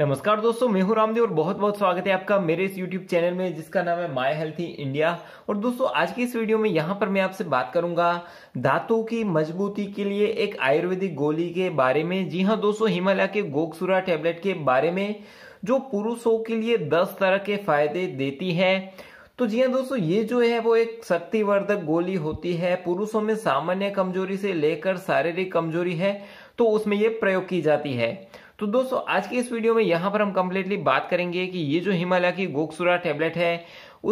नमस्कार दोस्तों मैं हूं रामदेव और बहुत बहुत स्वागत है आपका मेरे इस YouTube चैनल में जिसका नाम है माई हेल्थी इंडिया और दोस्तों आज की इस वीडियो में यहां पर मैं आपसे बात करूंगा दांतों की मजबूती के लिए एक आयुर्वेदिक गोली के बारे में जी हां दोस्तों हिमालय के गोकसुरा टेबलेट के बारे में जो पुरुषों के लिए दस तरह के फायदे देती है तो जी हाँ दोस्तों ये जो है वो एक शक्तिवर्धक गोली होती है पुरुषों में सामान्य कमजोरी से लेकर शारीरिक कमजोरी है तो उसमें ये प्रयोग की जाती है तो दोस्तों आज के इस वीडियो में यहाँ पर हम कम्प्लीटली बात करेंगे कि ये जो हिमालय की गोकसुरा टेबलेट है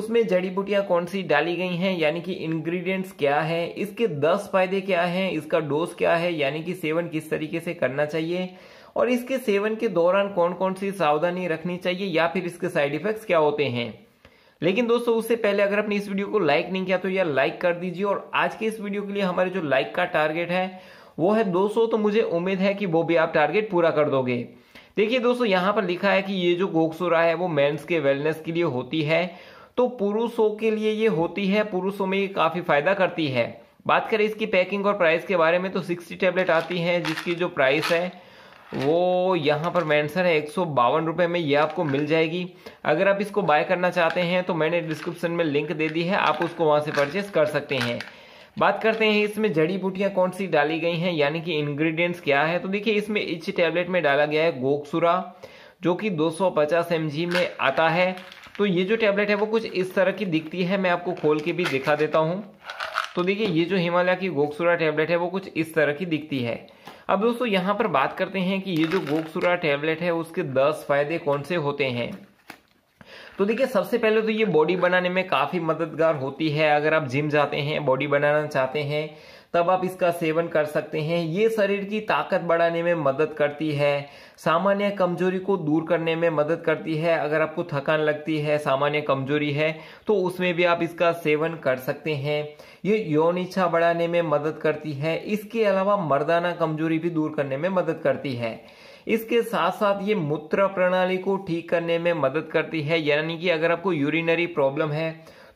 उसमें जड़ी बूटियां कौन सी डाली गई हैं यानी कि इंग्रेडिएंट्स क्या है इसके 10 फायदे क्या हैं इसका डोज क्या है यानी कि सेवन किस तरीके से करना चाहिए और इसके सेवन के दौरान कौन कौन सी सावधानी रखनी चाहिए या फिर इसके साइड इफेक्ट्स क्या होते हैं लेकिन दोस्तों उससे पहले अगर आपने इस वीडियो को लाइक नहीं किया तो यार लाइक कर दीजिए और आज के इस वीडियो के लिए हमारे जो लाइक का टारगेट है वो है 200 तो मुझे उम्मीद है कि वो भी आप टारगेट पूरा कर दोगे देखिए दोस्तों यहाँ पर लिखा है कि ये जो गोक्सुरा है वो मेंस के वेलनेस के लिए होती है तो पुरुषों के लिए ये होती है पुरुषों में ये काफ़ी फायदा करती है बात करें इसकी पैकिंग और प्राइस के बारे में तो 60 टैबलेट आती हैं जिसकी जो प्राइस है वो यहाँ पर मैंसर है एक सौ में ये आपको मिल जाएगी अगर आप इसको बाय करना चाहते हैं तो मैंने डिस्क्रिप्शन में लिंक दे दी है आप उसको वहाँ से परचेस कर सकते हैं बात करते हैं इसमें जड़ी बूटियां कौन सी डाली गई हैं यानी कि इंग्रेडिएंट्स क्या है तो देखिए इसमें इस टैबलेट में डाला गया है गोकसुरा जो कि 250 सौ में आता है तो ये जो टैबलेट है वो कुछ इस तरह की दिखती है मैं आपको खोल के भी दिखा देता हूँ तो देखिए ये जो हिमालय की गोकसुरा टैबलेट है वो कुछ इस तरह की दिखती है अब दोस्तों यहाँ पर बात करते हैं कि ये जो गोकसुरा टैबलेट है उसके दस फायदे कौन से होते हैं तो देखिए सबसे पहले तो ये बॉडी बनाने में काफ़ी मददगार होती है अगर आप जिम जाते हैं बॉडी बनाना चाहते हैं तब आप इसका सेवन कर सकते हैं ये शरीर की ताकत बढ़ाने में मदद करती है सामान्य कमजोरी को दूर करने में मदद करती है अगर आपको थकान लगती है सामान्य कमजोरी है तो उसमें भी आप इसका सेवन कर सकते हैं ये यौन इच्छा बढ़ाने में मदद करती है इसके अलावा मर्दाना कमजोरी भी दूर करने में मदद करती है इसके साथ साथ ये मूत्र प्रणाली को ठीक करने में मदद करती है यानी कि अगर आपको यूरिनरी प्रॉब्लम है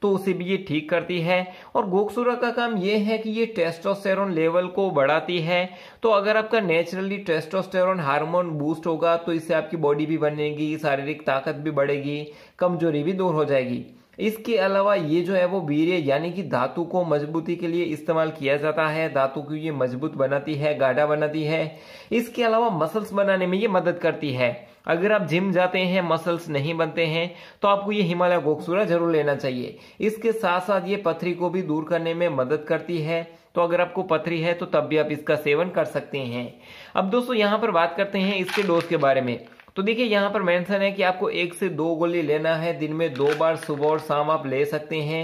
तो उसे भी ये ठीक करती है और गोकसूरा का काम ये है कि ये टेस्टोस्टेरोन लेवल को बढ़ाती है तो अगर आपका नेचुरली टेस्टोस्टेरोन हार्मोन बूस्ट होगा तो इससे आपकी बॉडी भी बनेगी शारीरिक ताकत भी बढ़ेगी कमजोरी भी दूर हो जाएगी इसके अलावा ये जो है वो वीर्य यानी कि धातु को मजबूती के लिए इस्तेमाल किया जाता है धातु को ये मजबूत बनाती है गाढ़ा बनाती है इसके अलावा मसल्स बनाने में ये मदद करती है अगर आप जिम जाते हैं मसल्स नहीं बनते हैं तो आपको ये हिमालय गोकसूरा जरूर लेना चाहिए इसके साथ साथ ये पथरी को भी दूर करने में मदद करती है तो अगर आपको पथरी है तो तब भी आप इसका सेवन कर सकते हैं अब दोस्तों यहाँ पर बात करते हैं इसके डोज के बारे में तो देखिए यहाँ पर मेंशन है कि आपको एक से दो गोली लेना है दिन में दो बार सुबह और शाम आप ले सकते हैं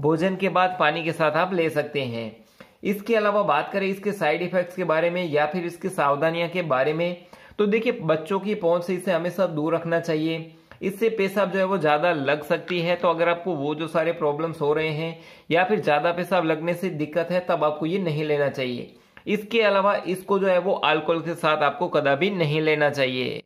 भोजन के बाद पानी के साथ आप ले सकते हैं इसके अलावा बात करें इसके साइड इफेक्ट्स के बारे में या फिर इसकी सावधानियां के बारे में तो देखिए बच्चों की पहुंच से इसे हमेशा दूर रखना चाहिए इससे पेशाब जो है वो ज़्यादा लग सकती है तो अगर आपको वो जो सारे प्रॉब्लम्स हो रहे हैं या फिर ज़्यादा पेशाब लगने से दिक्कत है तब आपको ये नहीं लेना चाहिए इसके अलावा इसको जो है वो अल्कोहल के साथ आपको कदा भी नहीं लेना चाहिए